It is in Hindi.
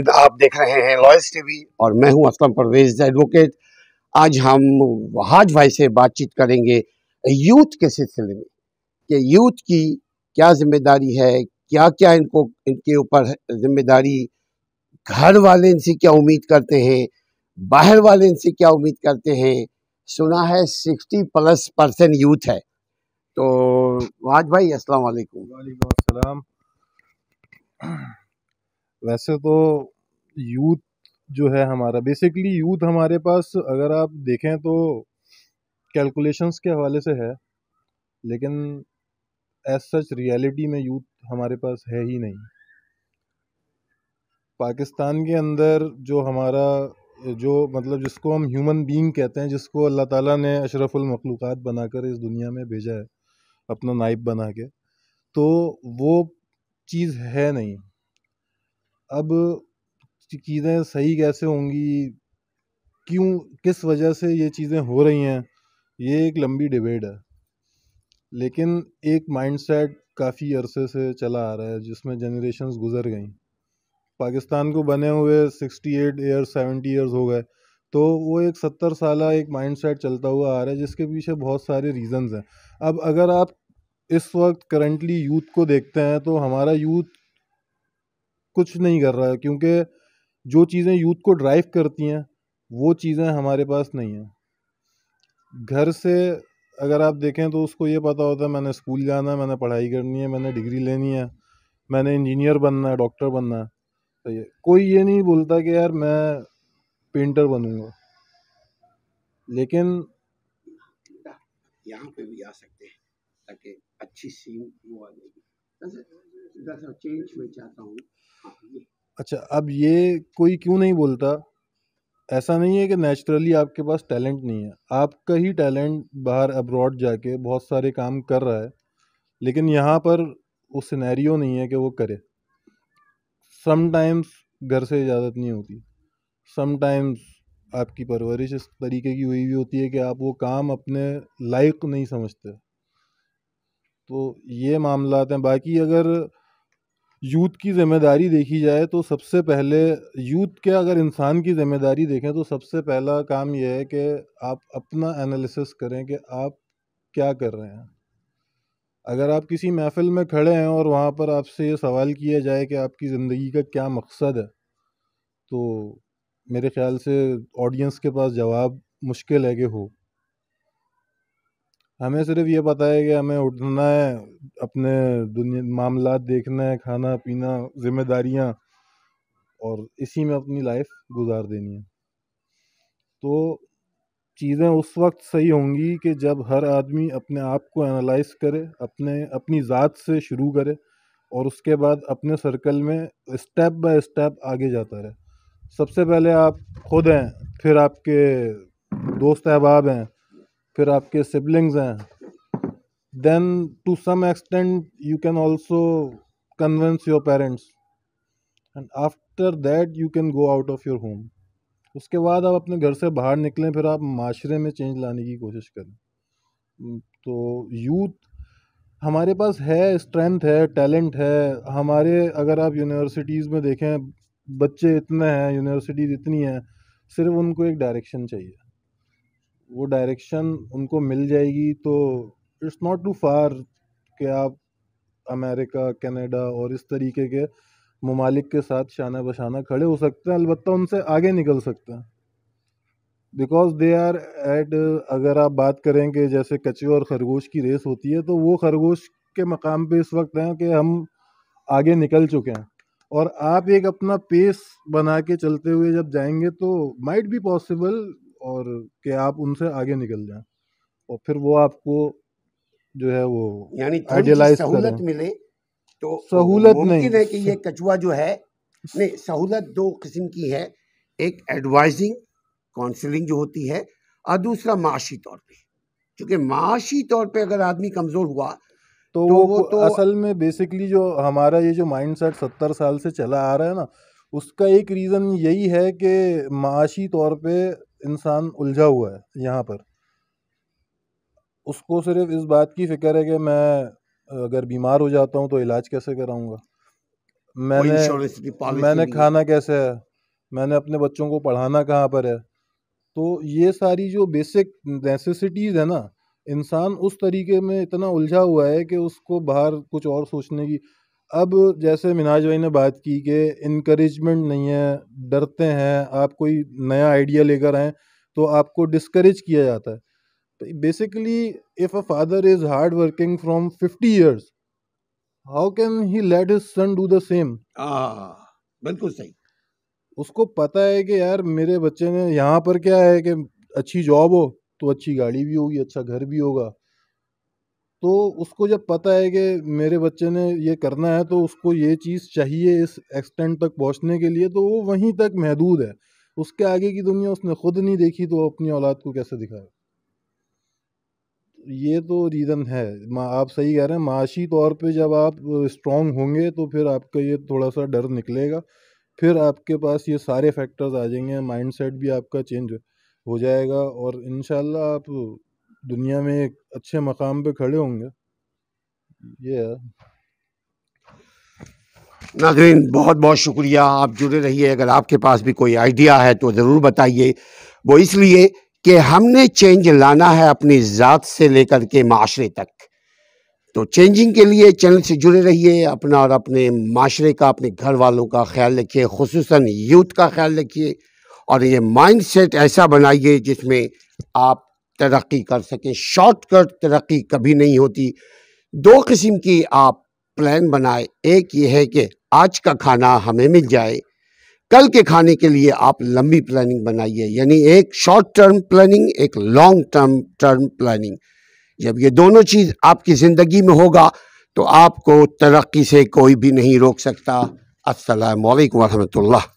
आप देख रहे हैं लॉयस टीवी और मैं हूं असलम परवेज एडवोकेट आज हम हाज भाई से बातचीत करेंगे यूथ के सिलसिले में कि यूथ की क्या जिम्मेदारी है क्या क्या इनको इनके ऊपर जिम्मेदारी घर वाले इनसे क्या उम्मीद करते हैं बाहर वाले इनसे क्या उम्मीद करते हैं सुना है सिक्सटी प्लस परसेंट यूथ है तो वाज भाई असल वालेकुम वालेकुम वैसे तो यूथ जो है हमारा बेसिकली यूथ हमारे पास अगर आप देखें तो कैलकुलेशंस के हवाले से है लेकिन एज सच रियलिटी में यूथ हमारे पास है ही नहीं पाकिस्तान के अंदर जो हमारा जो मतलब जिसको हम ह्यूमन बीइंग कहते हैं जिसको अल्लाह ताला ने अशरफुल मखलूक़ात बनाकर इस दुनिया में भेजा है अपना नाइब बना के तो वो चीज़ है नहीं अब चीज़ें सही कैसे होंगी क्यों किस वजह से ये चीज़ें हो रही हैं ये एक लंबी डिबेट है लेकिन एक माइंडसेट काफ़ी अरसे से चला आ रहा है जिसमें जनरेशन गुजर गई पाकिस्तान को बने हुए sixty eight years seventy years हो गए तो वो एक सत्तर साल एक माइंडसेट चलता हुआ आ रहा है जिसके पीछे बहुत सारे रीजंस हैं अब अगर आप इस वक्त करंटली यूथ को देखते हैं तो हमारा यूथ कुछ नहीं कर रहा है क्योंकि जो चीज़ें यूथ को ड्राइव करती हैं वो चीज़ें हमारे पास नहीं हैं घर से अगर आप देखें तो उसको ये पता होता है मैंने स्कूल जाना है मैंने पढ़ाई करनी है मैंने डिग्री लेनी है मैंने इंजीनियर बनना है डॉक्टर बनना है तो कोई ये नहीं बोलता कि यार मैं पेंटर बनूंगा लेकिन यहाँ पे भी आ सकते हैं ताकि अच्छी सीन वो आ जाएगी अच्छा अब ये कोई क्यों नहीं बोलता ऐसा नहीं है कि नेचुरली आपके पास टैलेंट नहीं है आपका ही टैलेंट बाहर अब्रॉड जाके बहुत सारे काम कर रहा है लेकिन यहाँ पर वो सिनेरियो नहीं है कि वो करे समटाइम्स घर से इजाज़त नहीं होती समटाइम्स आपकी परवरिश इस तरीके की हुई हुई होती है कि आप वो काम अपने लायक नहीं समझते तो ये मामला हैं बाकी अगर यूथ की ज़िम्मेदारी देखी जाए तो सबसे पहले यूथ के अगर इंसान की ज़िम्मेदारी देखें तो सबसे पहला काम यह है कि आप अपना एनालिसिस करें कि आप क्या कर रहे हैं अगर आप किसी महफ़िल में खड़े हैं और वहाँ पर आपसे ये सवाल किया जाए कि आपकी ज़िंदगी का क्या मकसद है तो मेरे ख्याल से ऑडियंस के पास जवाब मुश्किल है कि हो हमें सिर्फ ये पता है कि हमें उठना है अपने दुनिया मामला देखना है खाना पीना जिम्मेदारियाँ और इसी में अपनी लाइफ गुजार देनी है तो चीज़ें उस वक्त सही होंगी कि जब हर आदमी अपने आप को एनालाइज करे अपने अपनी ज़ात से शुरू करे और उसके बाद अपने सर्कल में स्टेप बाय स्टेप आगे जाता रहे सबसे पहले आप खुद हैं फिर आपके दोस्त अहबाब हैं फिर आपके सिबलिंग्स हैं then to some extent you can also convince your parents and after that you can go out of your home उसके बाद आप अपने घर से बाहर निकलें फिर आप माशरे में चेंज लाने की कोशिश करें हम्म, तो यूथ हमारे पास है स्ट्रेंथ है टैलेंट है हमारे अगर आप यूनिवर्सिटीज़ में देखें बच्चे इतने हैं यूनिवर्सिटीज़ इतनी हैं सिर्फ उनको एक डायरेक्शन चाहिए वो डायरेक्शन उनको मिल जाएगी तो इट्स नॉट टू फार कि आप अमेरिका कनाडा और इस तरीके के ममालिक के साथ शाना बशाना खड़े हो सकते हैं अलबत्त उनसे आगे निकल सकते हैं बिकॉज दे आर एट अगर आप बात करें कि जैसे कचे और खरगोश की रेस होती है तो वो खरगोश के मकाम पे इस वक्त हैं कि हम आगे निकल चुके हैं और आप एक अपना पेस बना के चलते हुए जब जाएंगे तो माइट बी पॉसिबल और कि आप उनसे आगे निकल जाएं और फिर वो आपको जो है वो यानी सहूलत मिले तो सहूलत नहीं है कि ये कछुआ जो है नहीं सहूलत दो किस्म की है एक एडवाइजिंग काउंसलिंग जो होती है और दूसरा माशी तौर पे क्योंकि माशी तौर पे अगर आदमी कमज़ोर हुआ तो, तो वो तो असल में बेसिकली जो हमारा ये जो माइंड सेट सत्तर साल से चला आ रहा है ना उसका एक रीज़न यही है कि माशी तौर पे इंसान उलझा हुआ है यहाँ पर उसको सिर्फ इस बात की फिक्र है कि मैं अगर बीमार हो जाता हूँ तो इलाज कैसे कराऊंगा मैंने मैंने खाना कैसे है मैंने अपने बच्चों को पढ़ाना कहाँ पर है तो ये सारी जो बेसिक नेसेसिटीज़ है ना इंसान उस तरीके में इतना उलझा हुआ है कि उसको बाहर कुछ और सोचने की अब जैसे मिनाज भाई ने बात की कि इनक्रेजमेंट नहीं है डरते हैं आप कोई नया आइडिया लेकर आए तो आपको डिस्करेज किया जाता है basically if a father is hard working from fifty years how can he let his son do the same बिल्कुल सही उसको पता है कि यार मेरे बच्चे ने यहाँ पर क्या है कि अच्छी जॉब हो तो अच्छी गाड़ी भी होगी अच्छा घर भी होगा तो उसको जब पता है कि मेरे बच्चे ने ये करना है तो उसको ये चीज़ चाहिए इस एक्सटेंट तक पहुंचने के लिए तो वो वहीं तक महदूद है उसके आगे की दुनिया उसने ख़ुद नहीं देखी तो अपनी औलाद को कैसे दिखाए ये तो रीज़न है आप सही कह रहे हैं माशी तौर पे जब आप स्ट्रॉन्ग होंगे तो फिर आपका ये थोड़ा सा डर निकलेगा फिर आपके पास ये सारे फैक्टर्स आ जाएंगे माइंड भी आपका चेंज हो जाएगा और इन आप दुनिया में एक अच्छे मकाम पे खड़े होंगे ये नागरीन बहुत बहुत शुक्रिया आप जुड़े रहिए अगर आपके पास भी कोई आइडिया है तो ज़रूर बताइए वो इसलिए कि हमने चेंज लाना है अपनी ज़ात से लेकर के माशरे तक तो चेंजिंग के लिए चैनल से जुड़े रहिए अपना और अपने माशरे का अपने घर वालों का ख्याल रखिए खसूस यूथ का ख्याल रखिए और ये माइंड सेट ऐसा बनाइए जिसमें आप तरक्की कर सकें शॉर्टकट तरक्की कभी नहीं होती दो किस्म की आप प्लान बनाए एक ये है कि आज का खाना हमें मिल जाए कल के खाने के लिए आप लंबी प्लानिंग बनाइए यानी एक शॉर्ट टर्म प्लानिंग एक लॉन्ग टर्म टर्म प्लानिंग जब ये दोनों चीज़ आपकी ज़िंदगी में होगा तो आपको तरक्की से कोई भी नहीं रोक सकता असलकम वरहमतुल्ला